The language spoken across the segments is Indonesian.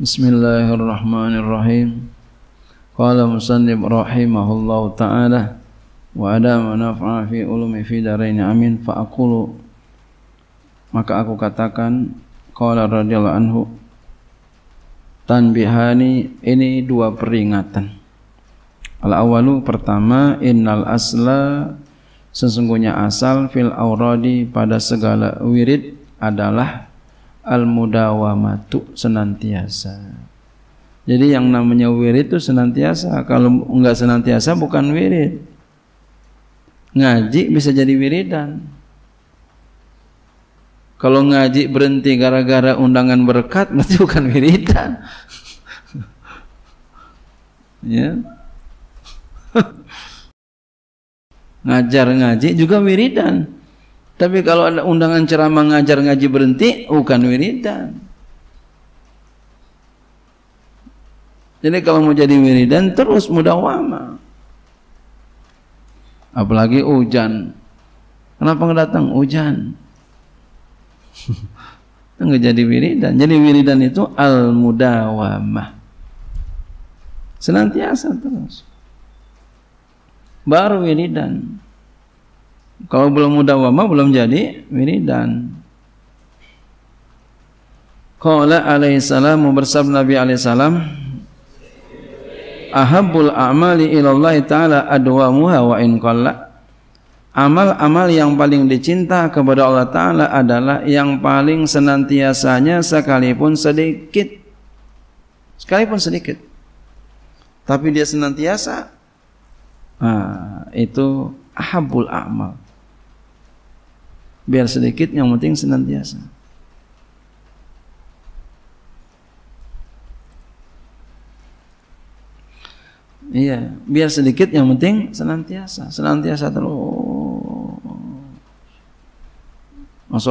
Bismillahirrahmanirrahim. Qala musannib rahimahullahu taala wa ada manafa'a fi ulumi fi daraini amin fa aqulu maka aku katakan qala radhiyallahu anhu tanbihani ini dua peringatan al awalu pertama innal asla sesungguhnya asal fil auradi pada segala wirid adalah al-mudawamatu senantiasa. Jadi yang namanya wirid itu senantiasa. Kalau enggak senantiasa bukan wirid. Ngaji bisa jadi wiridan. Kalau ngaji berhenti gara-gara undangan berkat berarti bukan wiridan. ya. Ngajar ngaji juga wiridan. Tapi kalau ada undangan ceramah ngajar ngaji berhenti, bukan wiridan. Jadi kalau mau jadi wiridan terus mudah mudawama. Apalagi hujan. Kenapa nggak datang? Hujan. Enggak jadi wiridan. Jadi wiridan itu al mudawamah. Senantiasa terus. Baru wiridan. Kalau belum wama belum jadi wiridan. Qala alaihi salam bersabda Nabi alaihi salam Ahabbul a'mali ilallah ta'ala adwamuha wa in qalla Amal-amal yang paling dicinta kepada Allah Ta'ala adalah yang paling senantiasanya sekalipun sedikit. Sekalipun sedikit. Tapi dia senantiasa. Nah, itu ahabul amal biar sedikit yang penting senantiasa Iya, biar sedikit yang penting senantiasa, senantiasa terus.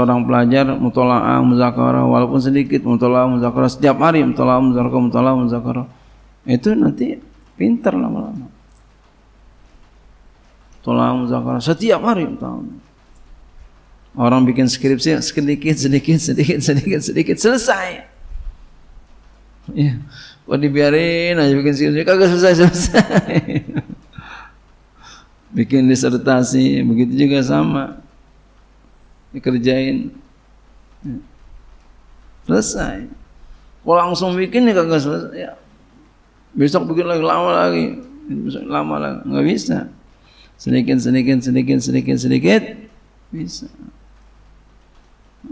orang pelajar mutola'ah muzakarah walaupun sedikit mutola'ah muzakarah setiap hari mutola'ah muzakarah mutola'ah muzakarah itu nanti pinter lama-lama. Mutola'ah muzakarah setiap hari mutola'ah Orang bikin skripsi sedikit, sedikit, sedikit, sedikit, sedikit, selesai. Ya. Kok dibiarin aja bikin skripsi, kagak selesai, selesai. bikin disertasi, begitu juga sama. Dikerjain. Selesai. Kalau langsung bikin ya kagak selesai. Ya. Besok bikin lagi lama lagi. Besok lama lagi. Nggak bisa. Sedikit, sedikit, sedikit, sedikit, sedikit. Bisa.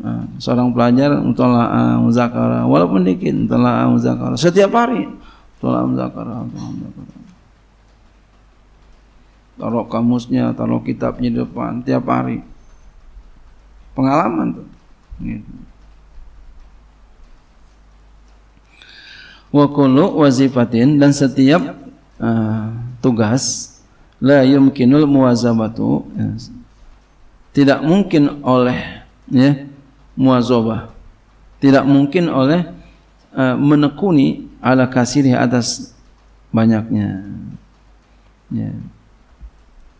Eh, seorang pelajar mutola'ah eh, muzakarah walaupun dikit mutola'ah eh, muzakarah setiap hari mutola'ah muzakarah mutola'ah taruh kamusnya taruh kitabnya di depan tiap hari pengalaman tuh gitu. wa wazifatin dan setiap uh, tugas la yumkinul muwazabatu tidak mungkin oleh ya muazobah tidak mungkin oleh uh, menekuni ala kasiri atas banyaknya ya.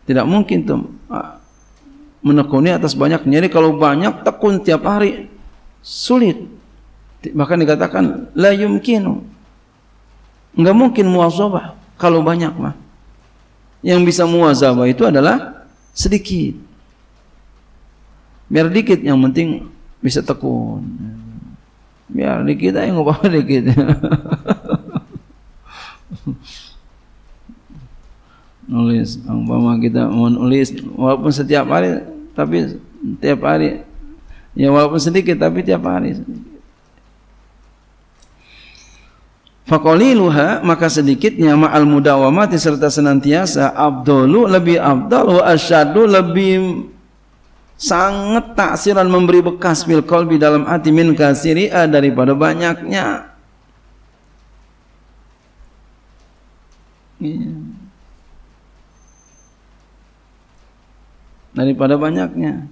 tidak mungkin tuh eh, menekuni atas banyaknya jadi kalau banyak tekun tiap hari sulit bahkan dikatakan la yumkinu enggak mungkin muazabah kalau banyak mah yang bisa muazabah itu adalah sedikit biar dikit yang penting bisa tekun. Ya dikit aja ngubah dikit. nulis umpama kita mau nulis walaupun setiap hari tapi tiap hari ya walaupun sedikit tapi tiap hari Fakoliluha maka sedikitnya ma'al mudawamati serta senantiasa abdulu lebih abdul wa asyadu lebih sangat taksiran memberi bekas fil qalbi dalam hati min kasiria daripada banyaknya iya. daripada banyaknya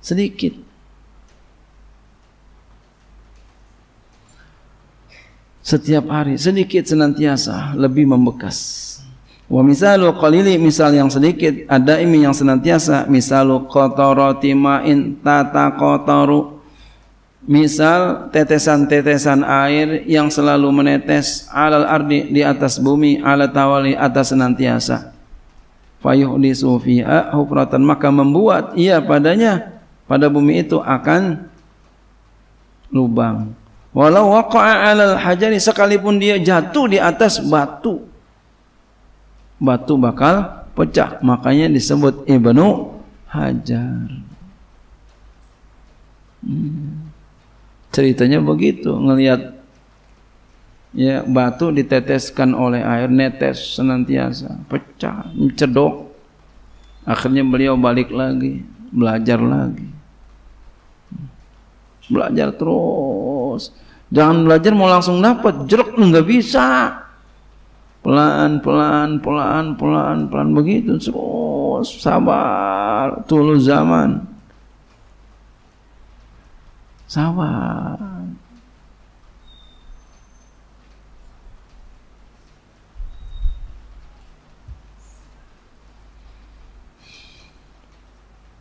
sedikit setiap hari sedikit senantiasa lebih membekas Wa misalu qalili misal yang sedikit ada imi yang senantiasa misalu qatarati ma'in tata qataru misal tetesan-tetesan air yang selalu menetes alal ardi di atas bumi ala tawali atas senantiasa di sufiha hufratan maka membuat ia padanya pada bumi itu akan lubang walau waqa'a alal hajari sekalipun dia jatuh di atas batu batu bakal pecah. Makanya disebut Ibnu Hajar. Hmm. Ceritanya begitu, ngelihat ya batu diteteskan oleh air, netes senantiasa, pecah, mencedok. Akhirnya beliau balik lagi, belajar lagi. Belajar terus. Jangan belajar mau langsung dapat, jeruk nggak bisa pelan pelan pelan pelan pelan begitu terus oh, sabar tulu zaman sabar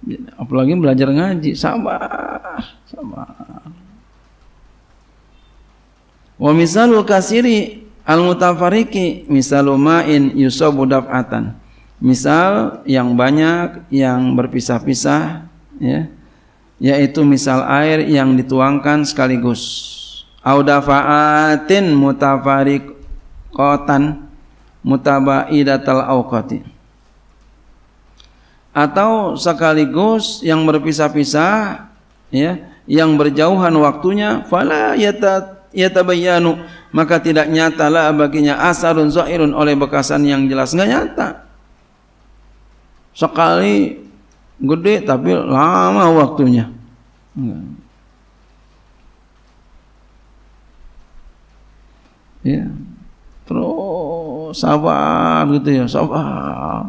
ya, apalagi belajar ngaji sabar sabar wa misalul kasiri Al-mutafariki misalu ma'in daf'atan. Misal yang banyak yang berpisah-pisah ya. Yaitu misal air yang dituangkan sekaligus. Audafa'atin mutafariqatan mutabaidatal awqati. Atau sekaligus yang berpisah-pisah ya, yang berjauhan waktunya fala yata tabayyanu maka tidak nyata lah baginya asarun zahirun oleh bekasan yang jelas nggak nyata sekali gede tapi lama waktunya ya terus sabar gitu ya sabar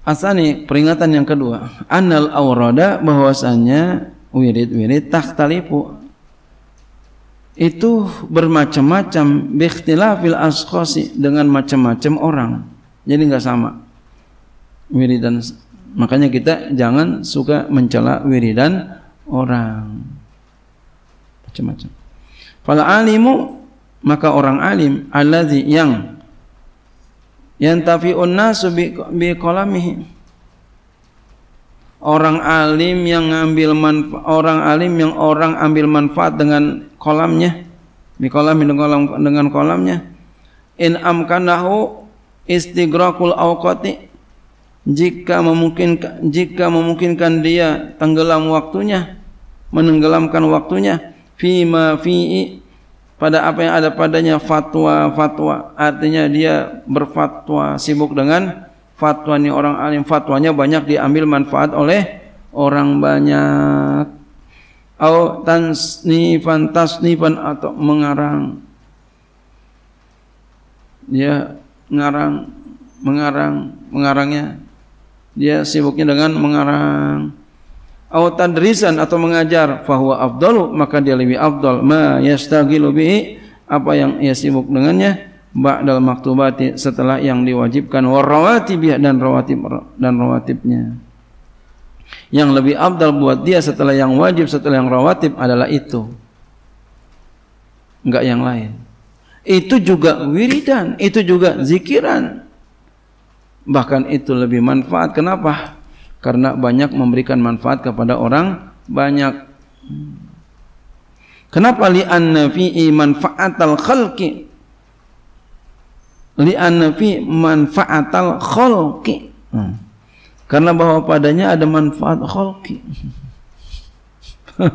Asani peringatan yang kedua, anal aurada bahwasanya wirid-wirid takhtalifu itu bermacam-macam bikhtilafil asqasi dengan macam-macam orang. Jadi nggak sama. Wiridan makanya kita jangan suka mencela wiridan orang. Macam-macam. fal alimu maka orang alim allazi yang yantafi'un nasu biqalamihim orang alim yang ngambil manfaat orang alim yang orang ambil manfaat dengan kolamnya bikolam dengan kolam dengan kolamnya in amkanahu istigraqul awqati jika memungkinkan jika memungkinkan dia tenggelam waktunya menenggelamkan waktunya fima fi pada apa yang ada padanya fatwa-fatwa artinya dia berfatwa sibuk dengan fatwanya orang alim fatwanya banyak diambil manfaat oleh orang banyak au tansnifan tasnifan atau mengarang dia mengarang mengarang mengarangnya dia sibuknya dengan mengarang au tadrisan atau mengajar fahuwa afdalu maka dia lebih afdal ma yastagilu bihi apa yang ia sibuk dengannya ba'dal maktubati setelah yang diwajibkan warawatib dan rawatib dan rawatibnya yang lebih afdal buat dia setelah yang wajib setelah yang rawatib adalah itu enggak yang lain itu juga wiridan itu juga zikiran bahkan itu lebih manfaat kenapa karena banyak memberikan manfaat kepada orang banyak. Kenapa li'anna fi'i manfa'atal khalqi? Li'anna fi manfa'atal khalqi. Hmm. Karena bahwa padanya ada manfaat khalqi.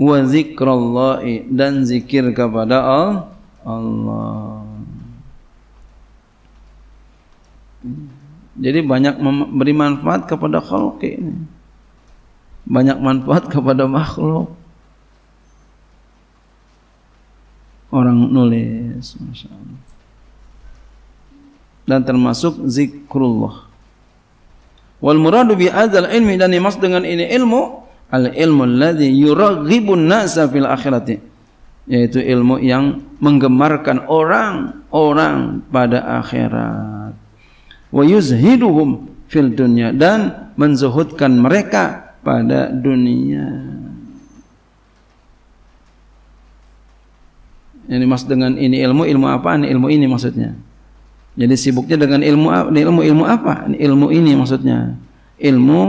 wa zikrallahi dan zikir kepada Allah jadi banyak memberi manfaat kepada khalq ini. Banyak manfaat kepada makhluk. Orang nulis, Masya Allah. Dan termasuk zikrullah. Wal muradu bi adzal ilmi dan dimaksud dengan ini ilmu al ilmu alladhi yuraghibun nasa fil akhirati yaitu ilmu yang menggemarkan orang-orang pada akhirat wa yuzhiduhum fil dunya dan menzuhudkan mereka pada dunia. Ini maksud dengan ini ilmu ilmu apa? Ini ilmu ini maksudnya. Jadi sibuknya dengan ilmu ilmu ilmu apa? Ini ilmu ini maksudnya. Ilmu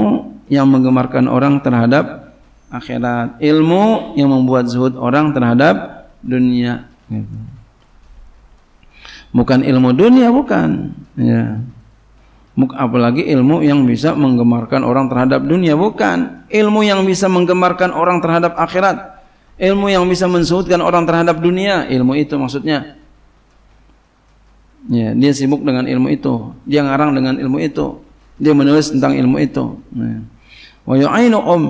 yang menggemarkan orang terhadap akhirat. Ilmu yang membuat zuhud orang terhadap dunia. Gitu. Bukan ilmu dunia bukan. Ya apalagi ilmu yang bisa menggemarkan orang terhadap dunia bukan ilmu yang bisa menggemarkan orang terhadap akhirat ilmu yang bisa mensuhutkan orang terhadap dunia ilmu itu maksudnya ya dia sibuk dengan ilmu itu dia ngarang dengan ilmu itu dia menulis tentang ilmu itu ya. wa yu'ainu um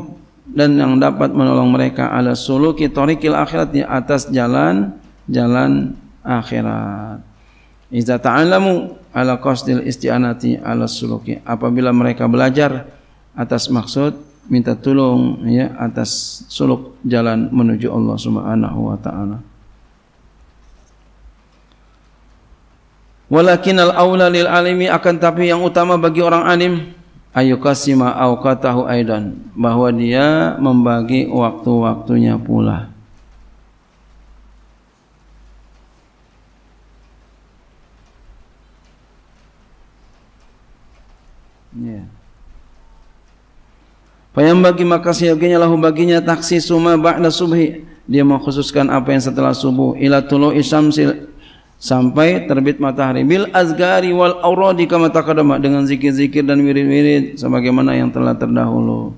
dan yang dapat menolong mereka ala suluki tariqil akhirat di atas jalan jalan akhirat Iza ta'alamu ala qasdil isti'anati ala suluki. Apabila mereka belajar atas maksud minta tolong ya atas suluk jalan menuju Allah Subhanahu wa taala. Walakin al-aula lil alimi akan tapi yang utama bagi orang alim ayukasima awqatahu aidan bahwa dia membagi waktu-waktunya pula. Ya. Payam bagi maka seyogianya lahu baginya taksi suma ba'da subhi. Dia mengkhususkan apa yang setelah subuh. Ila tulu isyamsil sampai terbit matahari bil azgari wal auradi kama taqaddama dengan zikir-zikir dan wirid-wirid sebagaimana yang telah terdahulu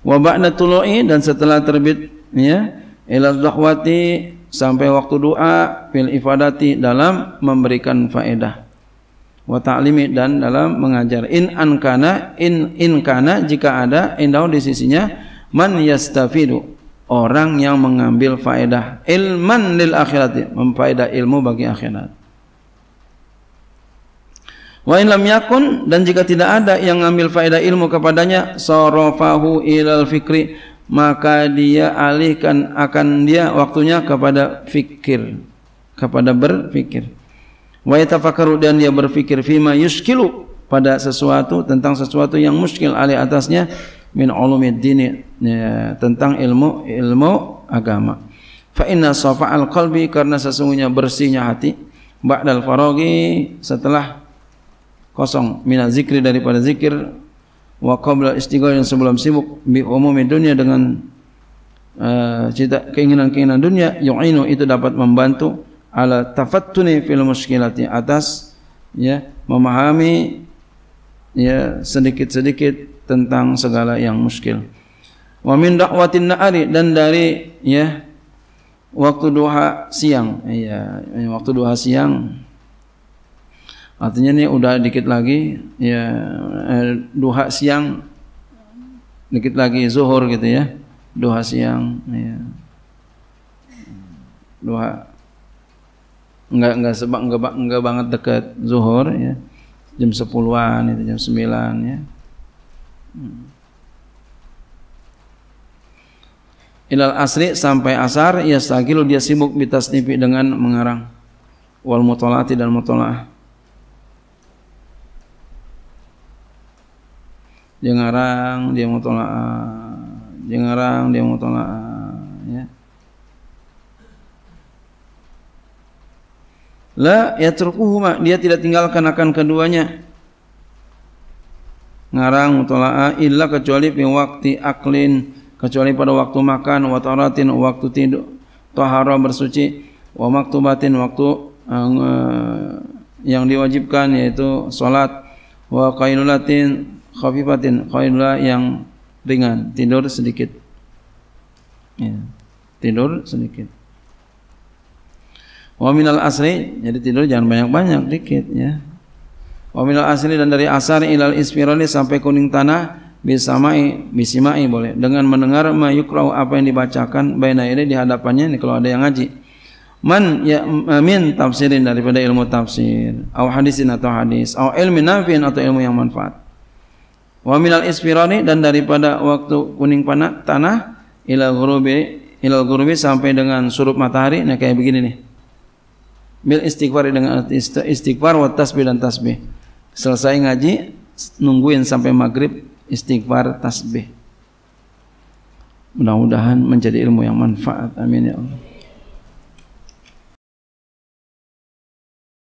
wa ba'da tulu'i dan setelah terbit ya ila dahwati sampai waktu doa fil ifadati dalam memberikan faedah wa ta'limi dan dalam mengajar in ankana in in kana jika ada indau di sisinya man yastafidu orang yang mengambil faedah ilman lil akhirat memfaedah ilmu bagi akhirat wa in lam yakun dan jika tidak ada yang mengambil faedah ilmu kepadanya sarafahu ilal fikri maka dia alihkan akan dia waktunya kepada fikir kepada berfikir wa yatafakkaru dan dia berfikir fima yuskilu pada sesuatu tentang sesuatu yang muskil alih atasnya min ulumiddin ya, tentang ilmu ilmu agama fa inna al qalbi karena sesungguhnya bersihnya hati ba'dal faragi setelah kosong minaz zikri daripada zikir wa qabla istighal yang sebelum sibuk bi umumi dunia dengan uh, cita keinginan-keinginan dunia yu'inu itu dapat membantu ala tafattuni fil muskilati atas ya memahami ya sedikit-sedikit tentang segala yang muskil. Wa min dakwatin na'ari dan dari ya waktu duha siang. ya waktu duha siang. Artinya ini udah dikit lagi ya eh, duha siang dikit lagi zuhur gitu ya. Duha siang ya. Duha nggak nggak sebab nggak, nggak banget dekat zuhur ya jam sepuluhan itu jam sembilan ya hmm. ilal asri sampai asar ya sakil dia sibuk nipi dengan mengarang wal mutolati dan mutolah dia ngarang dia mutolah dia ngarang dia mutolah La yatrukuhuma dia tidak tinggalkan akan keduanya. Ngarang mutala'a illa kecuali pada waktu aklin kecuali pada waktu makan wa taratin waktu tidur taharah bersuci wa maktubatin waktu uh, yang diwajibkan yaitu salat wa qailulatin khafifatin qailula yang ringan tidur sedikit ya, tidur sedikit Wa minal asri, jadi tidur jangan banyak-banyak, dikit ya. Wa minal asri dan dari asar ilal isfirali sampai kuning tanah bisamai bisimai boleh dengan mendengar mayukrau apa yang dibacakan baina ini di hadapannya ini kalau ada yang ngaji man ya min tafsirin daripada ilmu tafsir au hadisin atau hadis au ilmi nafin atau ilmu yang manfaat wa minal dan daripada waktu kuning panah tanah ilal ghurubi ilal ghurubi sampai dengan surup matahari nah kayak begini nih bil istighfar dengan istighfar wa tasbih dan tasbih. Selesai ngaji nungguin sampai maghrib istighfar tasbih. Mudah-mudahan menjadi ilmu yang manfaat. Amin ya Allah.